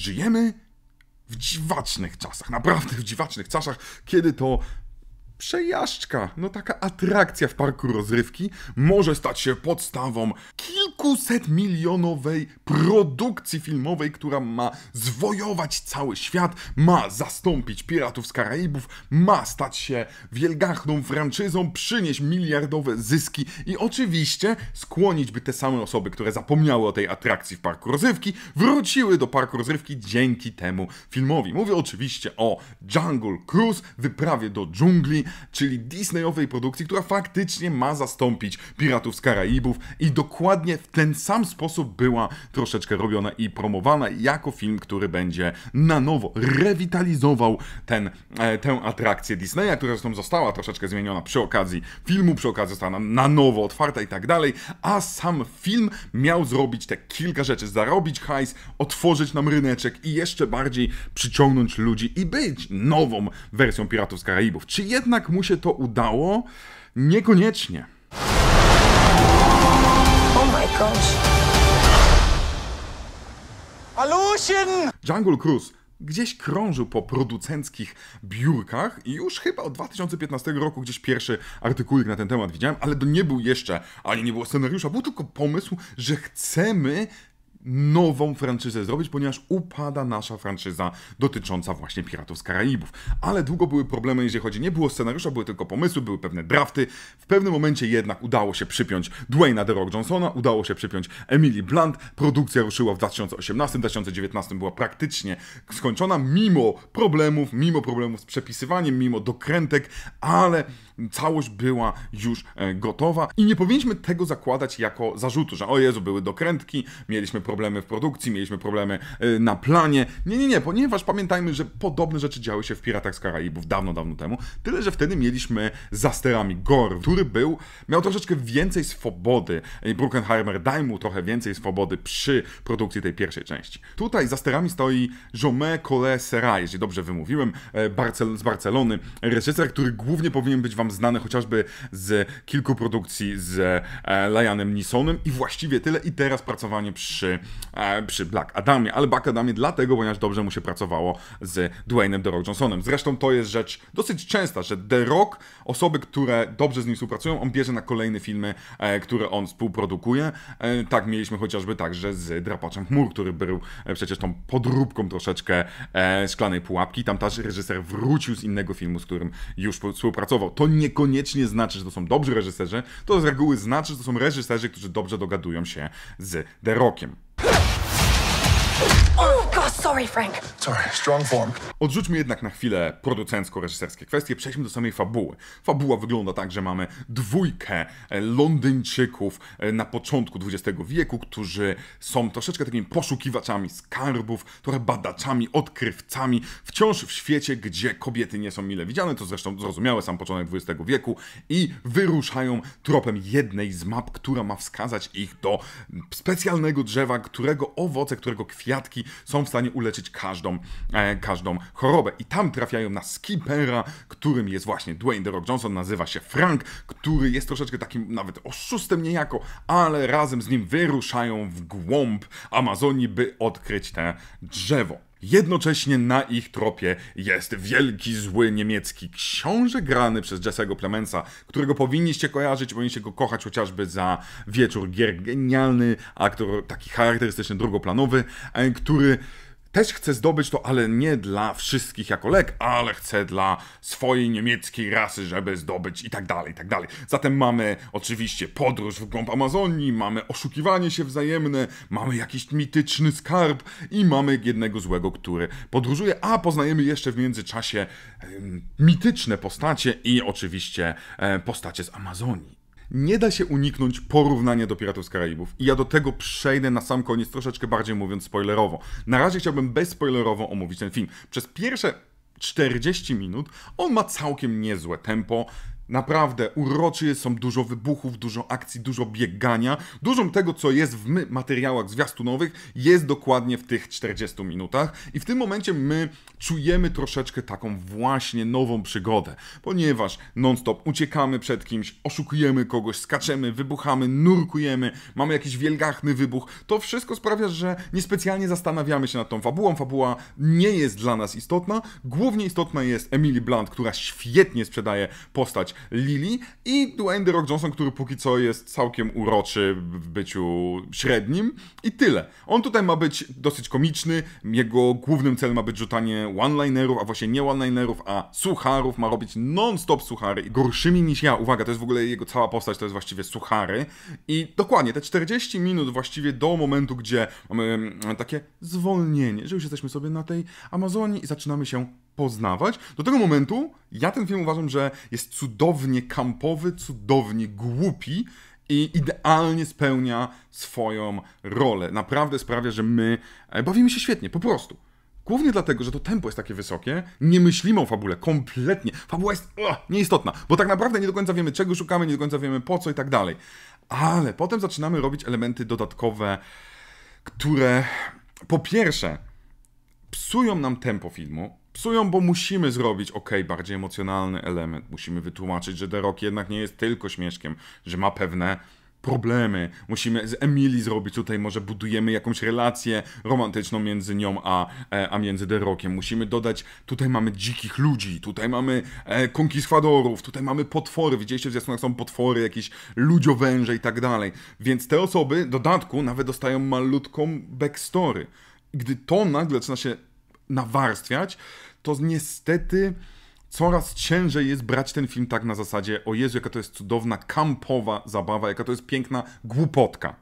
Żyjemy w dziwacznych czasach, naprawdę w dziwacznych czasach, kiedy to przejażdżka, no taka atrakcja w parku rozrywki może stać się podstawą kilkuset milionowej produkcji filmowej, która ma zwojować cały świat, ma zastąpić Piratów z Karaibów, ma stać się wielgachną franczyzą, przynieść miliardowe zyski i oczywiście skłonić by te same osoby, które zapomniały o tej atrakcji w parku rozrywki, wróciły do parku rozrywki dzięki temu filmowi. Mówię oczywiście o Jungle Cruise, wyprawie do dżungli, czyli Disneyowej produkcji, która faktycznie ma zastąpić Piratów z Karaibów i dokładnie w ten sam sposób była troszeczkę robiona i promowana jako film, który będzie na nowo rewitalizował ten, e, tę atrakcję Disneya, która zresztą została troszeczkę zmieniona przy okazji filmu, przy okazji została na nowo otwarta i tak dalej, a sam film miał zrobić te kilka rzeczy, zarobić hajs, otworzyć nam ryneczek i jeszcze bardziej przyciągnąć ludzi i być nową wersją Piratów z Karaibów. Czy jednak jak mu się to udało? Niekoniecznie. Oh my gosh. Jungle Cruise gdzieś krążył po producenckich biurkach i już chyba od 2015 roku gdzieś pierwszy artykułik na ten temat widziałem, ale to nie był jeszcze, ani nie było scenariusza, był tylko pomysł, że chcemy nową franczyzę zrobić, ponieważ upada nasza franczyza dotycząca właśnie Piratów z Karaibów. Ale długo były problemy, jeżeli chodzi, nie było scenariusza, były tylko pomysły, były pewne drafty. W pewnym momencie jednak udało się przypiąć Dwayna The Rock Johnsona, udało się przypiąć Emily Blunt. Produkcja ruszyła w 2018-2019, była praktycznie skończona, mimo problemów, mimo problemów z przepisywaniem, mimo dokrętek, ale całość była już e, gotowa i nie powinniśmy tego zakładać jako zarzutu, że o Jezu, były dokrętki, mieliśmy problemy w produkcji, mieliśmy problemy e, na planie. Nie, nie, nie, ponieważ pamiętajmy, że podobne rzeczy działy się w Piratach z Karaibów dawno, dawno temu, tyle, że wtedy mieliśmy za sterami Gore, który był, miał troszeczkę więcej swobody. Bruckenheimer daj mu trochę więcej swobody przy produkcji tej pierwszej części. Tutaj za sterami stoi Jaume Cole Serra, jeśli dobrze wymówiłem, e, Barcel z Barcelony, reżyser, który głównie powinien być wam znany chociażby z kilku produkcji z e, Lianem Nisonem i właściwie tyle i teraz pracowanie przy, e, przy Black Adamie, ale Black Adamie dlatego, ponieważ dobrze mu się pracowało z Dwaynem The Rock Johnsonem. Zresztą to jest rzecz dosyć częsta, że The Rock, osoby, które dobrze z nim współpracują, on bierze na kolejne filmy, e, które on współprodukuje. Tak mieliśmy chociażby także z Drapaczem Chmur, który był przecież tą podróbką troszeczkę Szklanej Pułapki. Tam też reżyser wrócił z innego filmu, z którym już współpracował. To nie niekoniecznie znaczy, że to są dobrzy reżyserzy, to z reguły znaczy, że to są reżyserzy, którzy dobrze dogadują się z The Rockiem. Sorry, Frank. Sorry, strong form. Odrzućmy jednak na chwilę producencko-reżyserskie kwestie, przejdźmy do samej fabuły. Fabuła wygląda tak, że mamy dwójkę e, Londyńczyków e, na początku XX wieku, którzy są troszeczkę takimi poszukiwaczami skarbów, trochę badaczami, odkrywcami, wciąż w świecie, gdzie kobiety nie są mile widziane, to zresztą zrozumiałe sam początek XX wieku, i wyruszają tropem jednej z map, która ma wskazać ich do specjalnego drzewa, którego owoce, którego kwiatki są w stanie stanie uleczyć każdą, e, każdą chorobę. I tam trafiają na skipera, którym jest właśnie Dwayne The Rock Johnson, nazywa się Frank, który jest troszeczkę takim nawet oszustem niejako, ale razem z nim wyruszają w głąb Amazonii, by odkryć te drzewo. Jednocześnie na ich tropie jest wielki, zły niemiecki książę grany przez Jessego Plemensa, którego powinniście kojarzyć, powinniście go kochać chociażby za wieczór gier. Genialny aktor, taki charakterystyczny, drugoplanowy, e, który też chcę zdobyć to, ale nie dla wszystkich jako lek, ale chcę dla swojej niemieckiej rasy, żeby zdobyć i tak dalej, i tak dalej. Zatem mamy oczywiście podróż w głąb Amazonii, mamy oszukiwanie się wzajemne, mamy jakiś mityczny skarb i mamy jednego złego, który podróżuje, a poznajemy jeszcze w międzyczasie mityczne postacie i oczywiście e, postacie z Amazonii nie da się uniknąć porównania do Piratów z Karaibów. I ja do tego przejdę na sam koniec, troszeczkę bardziej mówiąc spoilerowo. Na razie chciałbym bezspoilerowo omówić ten film. Przez pierwsze 40 minut on ma całkiem niezłe tempo, Naprawdę, uroczy jest, są dużo wybuchów, dużo akcji, dużo biegania. Dużo tego, co jest w materiałach zwiastunowych, jest dokładnie w tych 40 minutach. I w tym momencie my czujemy troszeczkę taką właśnie nową przygodę, ponieważ non-stop uciekamy przed kimś, oszukujemy kogoś, skaczemy, wybuchamy, nurkujemy, mamy jakiś wielgachny wybuch. To wszystko sprawia, że niespecjalnie zastanawiamy się nad tą fabułą. Fabuła nie jest dla nas istotna. Głównie istotna jest Emily Blunt, która świetnie sprzedaje postać Lily i Dwayne The Rock Johnson, który póki co jest całkiem uroczy w byciu średnim i tyle. On tutaj ma być dosyć komiczny, jego głównym celem ma być rzutanie one-linerów, a właśnie nie one-linerów, a sucharów, ma robić non-stop suchary, gorszymi niż ja, uwaga, to jest w ogóle jego cała postać, to jest właściwie suchary i dokładnie te 40 minut właściwie do momentu, gdzie mamy mm, takie zwolnienie, że już jesteśmy sobie na tej Amazonii i zaczynamy się poznawać. Do tego momentu ja ten film uważam, że jest cudownie kampowy, cudownie głupi i idealnie spełnia swoją rolę. Naprawdę sprawia, że my e, bawimy się świetnie, po prostu. Głównie dlatego, że to tempo jest takie wysokie, nie myślimy o fabule kompletnie. Fabuła jest uh, nieistotna, bo tak naprawdę nie do końca wiemy, czego szukamy, nie do końca wiemy po co i tak dalej. Ale potem zaczynamy robić elementy dodatkowe, które po pierwsze psują nam tempo filmu, psują, bo musimy zrobić, ok, bardziej emocjonalny element. Musimy wytłumaczyć, że The Rock jednak nie jest tylko śmieszkiem, że ma pewne problemy. Musimy z Emilii zrobić tutaj, może budujemy jakąś relację romantyczną między nią a, e, a między The Rockiem. Musimy dodać, tutaj mamy dzikich ludzi, tutaj mamy e, konkistwadorów, tutaj mamy potwory. Widzieliście w zwiastunach są potwory, jakieś ludziowęże i tak dalej. Więc te osoby, dodatku, nawet dostają malutką backstory. Gdy to nagle zaczyna się nawarstwiać, to niestety coraz ciężej jest brać ten film tak na zasadzie, o Jezu, jaka to jest cudowna, kampowa zabawa, jaka to jest piękna głupotka.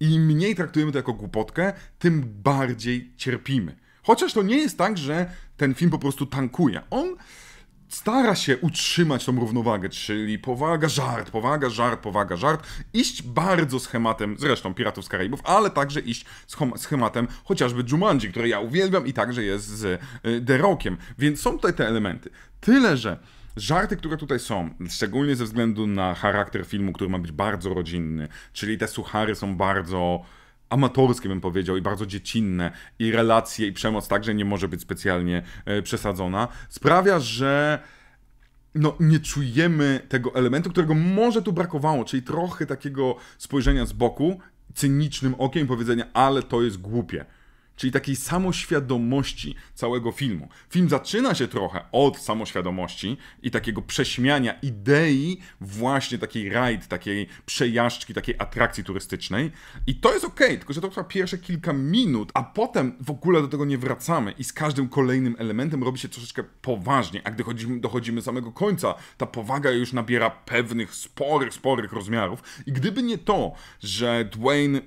I im mniej traktujemy to jako głupotkę, tym bardziej cierpimy. Chociaż to nie jest tak, że ten film po prostu tankuje. On stara się utrzymać tą równowagę, czyli powaga, żart, powaga, żart, powaga, żart, iść bardzo schematem, zresztą Piratów z Karaibów, ale także iść schematem chociażby Jumanji, który ja uwielbiam i także jest z y, The Rockiem. Więc są tutaj te elementy. Tyle, że żarty, które tutaj są, szczególnie ze względu na charakter filmu, który ma być bardzo rodzinny, czyli te suchary są bardzo amatorskie, bym powiedział, i bardzo dziecinne, i relacje, i przemoc także nie może być specjalnie e, przesadzona, sprawia, że no, nie czujemy tego elementu, którego może tu brakowało, czyli trochę takiego spojrzenia z boku, cynicznym okiem powiedzenia, ale to jest głupie czyli takiej samoświadomości całego filmu. Film zaczyna się trochę od samoświadomości i takiego prześmiania idei właśnie takiej rajd, takiej przejażdżki, takiej atrakcji turystycznej. I to jest okej, okay, tylko że to trwa pierwsze kilka minut, a potem w ogóle do tego nie wracamy i z każdym kolejnym elementem robi się troszeczkę poważnie, a gdy dochodzimy samego końca, ta powaga już nabiera pewnych sporych, sporych rozmiarów. I gdyby nie to, że Dwayne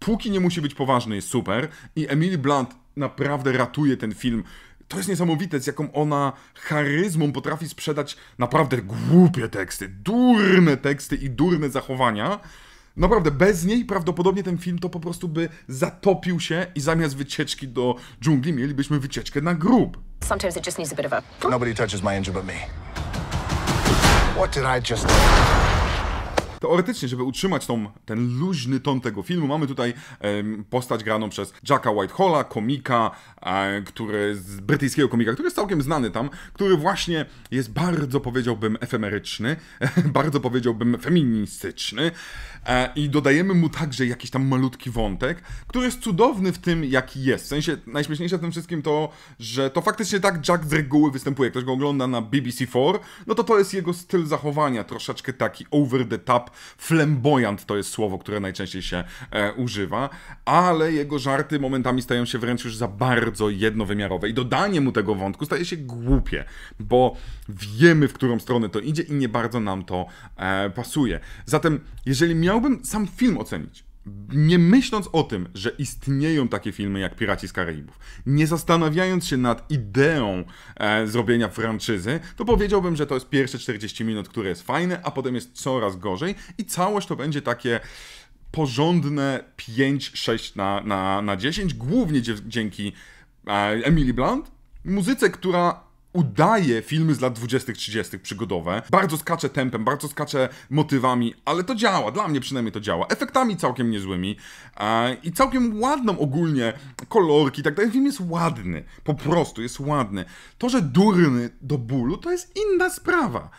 póki nie musi być poważny, jest super. I Emily Blunt naprawdę ratuje ten film to jest niesamowite, z jaką ona charyzmą potrafi sprzedać naprawdę głupie teksty, durne teksty i durne zachowania. Naprawdę, bez niej prawdopodobnie ten film to po prostu by zatopił się i zamiast wycieczki do dżungli mielibyśmy wycieczkę na grób. Sometimes it just needs a bit of a... Nobody touches my but me. What did I just Teoretycznie, żeby utrzymać tą, ten luźny ton tego filmu, mamy tutaj postać graną przez Jacka Whitehola, komika, e, który z brytyjskiego komika, który jest całkiem znany tam, który właśnie jest bardzo powiedziałbym efemeryczny, bardzo powiedziałbym feministyczny e, i dodajemy mu także jakiś tam malutki wątek, który jest cudowny w tym, jaki jest. W sensie najśmieszniejsze w tym wszystkim to, że to faktycznie tak Jack z reguły występuje. Ktoś go ogląda na BBC4, no to to jest jego styl zachowania, troszeczkę taki over the top, Flamboyant to jest słowo, które najczęściej się e, używa, ale jego żarty momentami stają się wręcz już za bardzo jednowymiarowe i dodanie mu tego wątku staje się głupie, bo wiemy, w którą stronę to idzie i nie bardzo nam to e, pasuje. Zatem, jeżeli miałbym sam film ocenić, nie myśląc o tym, że istnieją takie filmy jak Piraci z Karaibów, nie zastanawiając się nad ideą e, zrobienia franczyzy, to powiedziałbym, że to jest pierwsze 40 minut, które jest fajne, a potem jest coraz gorzej i całość to będzie takie porządne 5-6 na, na, na 10, głównie dzięki e, Emily Blunt, muzyce, która udaje filmy z lat 20-30 przygodowe. Bardzo skacze tempem, bardzo skacze motywami, ale to działa, dla mnie przynajmniej to działa. Efektami całkiem niezłymi e, i całkiem ładną ogólnie, kolorki i tak dalej. Film jest ładny, po prostu jest ładny. To, że durny do bólu, to jest inna sprawa.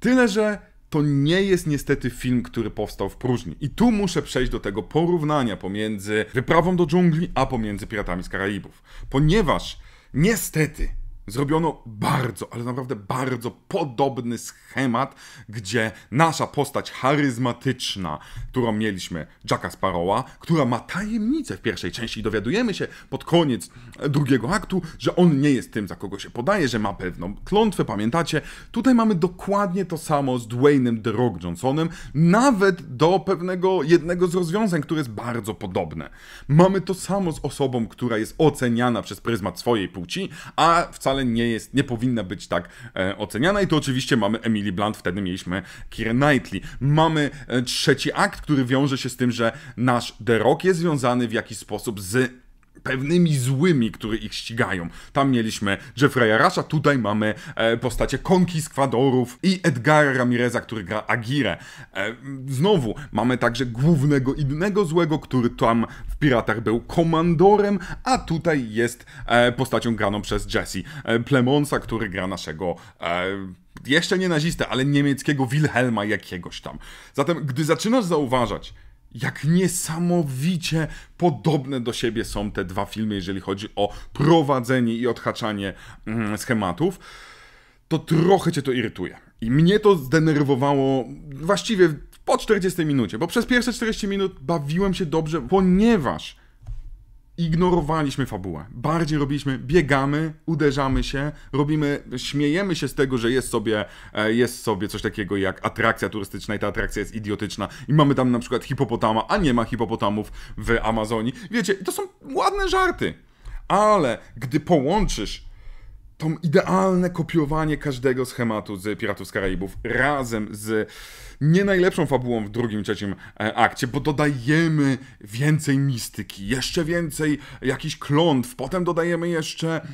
Tyle, że to nie jest niestety film, który powstał w próżni. I tu muszę przejść do tego porównania pomiędzy Wyprawą do dżungli, a pomiędzy Piratami z Karaibów. Ponieważ niestety zrobiono bardzo, ale naprawdę bardzo podobny schemat, gdzie nasza postać charyzmatyczna, którą mieliśmy, Jacka Sparrowa, która ma tajemnicę w pierwszej części, dowiadujemy się pod koniec drugiego aktu, że on nie jest tym, za kogo się podaje, że ma pewną klątwę, pamiętacie? Tutaj mamy dokładnie to samo z Dwaynem The Rock Johnsonem, nawet do pewnego jednego z rozwiązań, które jest bardzo podobne. Mamy to samo z osobą, która jest oceniana przez pryzmat swojej płci, a wcale wcale nie jest, nie powinna być tak e, oceniana i tu oczywiście mamy Emily Blunt, wtedy mieliśmy Keira Knightley. Mamy e, trzeci akt, który wiąże się z tym, że nasz The Rock jest związany w jakiś sposób z pewnymi złymi, które ich ścigają. Tam mieliśmy Jeffrey'a Rasha, tutaj mamy e, postacie konkiskwandorów i Edgara Ramireza, który gra Agirę. E, znowu, mamy także głównego innego złego, który tam w Piratach był komandorem, a tutaj jest e, postacią graną przez Jesse e, Plemonsa, który gra naszego e, jeszcze nie nazistę, ale niemieckiego Wilhelma jakiegoś tam. Zatem, gdy zaczynasz zauważać, jak niesamowicie podobne do siebie są te dwa filmy, jeżeli chodzi o prowadzenie i odhaczanie mm, schematów, to trochę cię to irytuje. I mnie to zdenerwowało właściwie po 40 minucie, bo przez pierwsze 40 minut bawiłem się dobrze, ponieważ ignorowaliśmy fabułę. Bardziej robiliśmy, biegamy, uderzamy się, robimy, śmiejemy się z tego, że jest sobie, e, jest sobie coś takiego jak atrakcja turystyczna i ta atrakcja jest idiotyczna i mamy tam na przykład hipopotama, a nie ma hipopotamów w Amazonii. Wiecie, to są ładne żarty, ale gdy połączysz to idealne kopiowanie każdego schematu z Piratów z Karaibów razem z nie najlepszą fabułą w drugim, trzecim e, akcie, bo dodajemy więcej mistyki, jeszcze więcej jakichś klątw, potem dodajemy jeszcze e,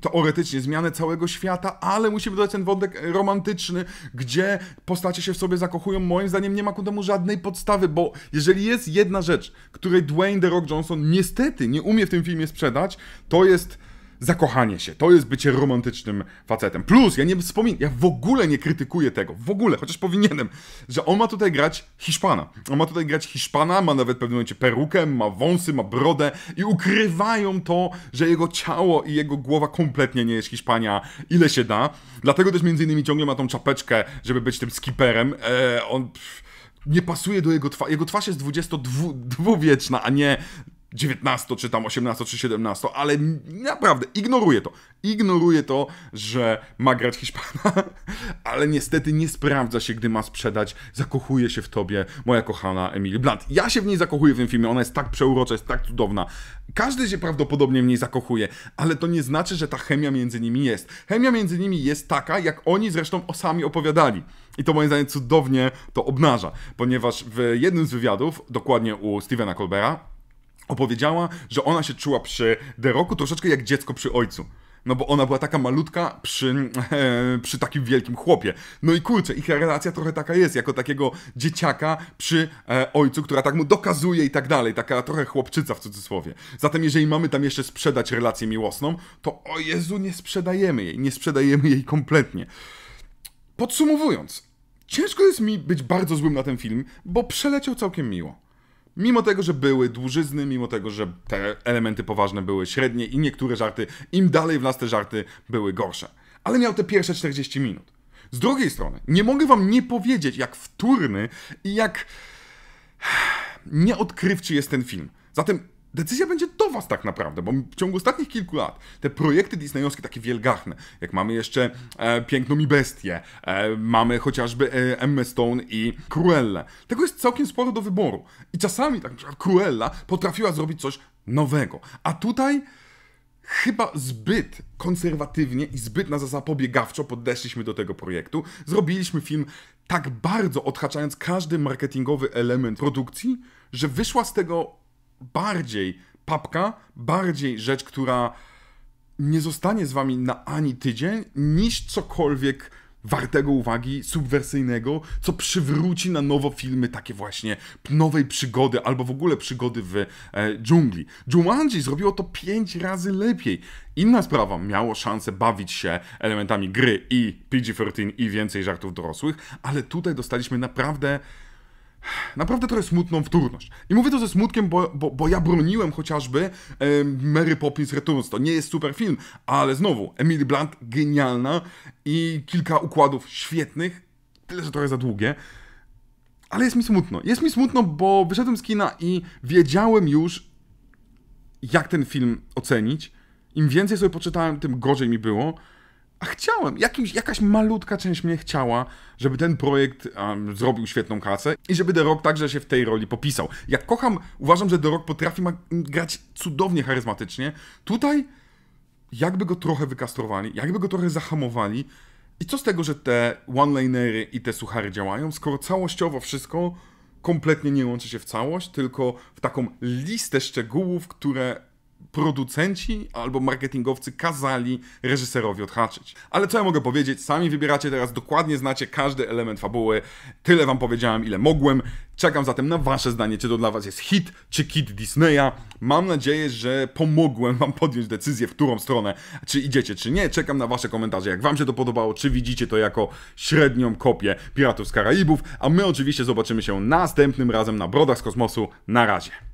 teoretycznie zmianę całego świata, ale musimy dodać ten wątek romantyczny, gdzie postacie się w sobie zakochują. Moim zdaniem nie ma ku temu żadnej podstawy, bo jeżeli jest jedna rzecz, której Dwayne The Rock Johnson niestety nie umie w tym filmie sprzedać, to jest zakochanie się. To jest bycie romantycznym facetem. Plus, ja nie wspominam, ja w ogóle nie krytykuję tego, w ogóle, chociaż powinienem, że on ma tutaj grać Hiszpana. On ma tutaj grać Hiszpana, ma nawet w pewnym momencie perukę, ma wąsy, ma brodę i ukrywają to, że jego ciało i jego głowa kompletnie nie jest Hiszpania, ile się da. Dlatego też między innymi ciągle ma tą czapeczkę, żeby być tym skiperem. Eee, on... Pff, nie pasuje do jego twarzy. Jego twarz jest 22-wieczna, a nie 19 czy tam 18 czy 17, ale naprawdę ignoruje to. Ignoruje to, że ma grać Hiszpana, ale niestety nie sprawdza się, gdy ma sprzedać. Zakochuje się w tobie moja kochana Emily Blunt. Ja się w niej zakochuję w tym filmie, ona jest tak przeurocza, jest tak cudowna. Każdy się prawdopodobnie w niej zakochuje, ale to nie znaczy, że ta chemia między nimi jest. Chemia między nimi jest taka, jak oni zresztą sami opowiadali. I to moim zdaniem cudownie to obnaża, ponieważ w jednym z wywiadów, dokładnie u Stevena Colbera, opowiedziała, że ona się czuła przy Deroku troszeczkę jak dziecko przy ojcu. No bo ona była taka malutka przy, e, przy takim wielkim chłopie. No i kurczę, ich relacja trochę taka jest, jako takiego dzieciaka przy e, ojcu, która tak mu dokazuje i tak dalej. Taka trochę chłopczyca w cudzysłowie. Zatem jeżeli mamy tam jeszcze sprzedać relację miłosną, to o Jezu, nie sprzedajemy jej. Nie sprzedajemy jej kompletnie. Podsumowując, ciężko jest mi być bardzo złym na ten film, bo przeleciał całkiem miło Mimo tego, że były dłużyzny, mimo tego, że te elementy poważne były średnie i niektóre żarty, im dalej w las te żarty były gorsze. Ale miał te pierwsze 40 minut. Z drugiej strony, nie mogę wam nie powiedzieć, jak wtórny i jak nieodkrywczy jest ten film. Zatem decyzja będzie do was tak naprawdę, bo w ciągu ostatnich kilku lat te projekty disneyowskie takie wielgachne, jak mamy jeszcze e, Piękną mi Bestię, e, mamy chociażby e, Emma Stone i Cruella. Tego jest całkiem sporo do wyboru. I czasami tak na przykład Cruella potrafiła zrobić coś nowego. A tutaj chyba zbyt konserwatywnie i zbyt na zapobiegawczo podeszliśmy do tego projektu. Zrobiliśmy film tak bardzo odhaczając każdy marketingowy element produkcji, że wyszła z tego bardziej papka, bardziej rzecz, która nie zostanie z wami na ani tydzień, niż cokolwiek wartego uwagi, subwersyjnego, co przywróci na nowo filmy takie właśnie nowej przygody, albo w ogóle przygody w e, dżungli. Jumanji zrobiło to pięć razy lepiej. Inna sprawa, miało szansę bawić się elementami gry i PG-13 i więcej żartów dorosłych, ale tutaj dostaliśmy naprawdę Naprawdę trochę smutną wtórność. I mówię to ze smutkiem, bo, bo, bo ja broniłem chociażby e, Mary Poppins Returns. To nie jest super film, ale znowu, Emily Blunt genialna i kilka układów świetnych, tyle że trochę za długie. Ale jest mi smutno. Jest mi smutno, bo wyszedłem z kina i wiedziałem już, jak ten film ocenić. Im więcej sobie poczytałem, tym gorzej mi było. A chciałem, Jakimś, jakaś malutka część mnie chciała, żeby ten projekt um, zrobił świetną kasę i żeby The Rock także się w tej roli popisał. Jak kocham, uważam, że The Rock potrafi grać cudownie charyzmatycznie. Tutaj jakby go trochę wykastrowali, jakby go trochę zahamowali. I co z tego, że te one-linery i te suchary działają, skoro całościowo wszystko kompletnie nie łączy się w całość, tylko w taką listę szczegółów, które producenci albo marketingowcy kazali reżyserowi odhaczyć. Ale co ja mogę powiedzieć? Sami wybieracie teraz, dokładnie znacie każdy element fabuły. Tyle wam powiedziałem, ile mogłem. Czekam zatem na wasze zdanie, czy to dla was jest hit, czy kit Disneya. Mam nadzieję, że pomogłem wam podjąć decyzję, w którą stronę, czy idziecie, czy nie. Czekam na wasze komentarze, jak wam się to podobało, czy widzicie to jako średnią kopię Piratów z Karaibów. A my oczywiście zobaczymy się następnym razem na Brodach z Kosmosu. Na razie.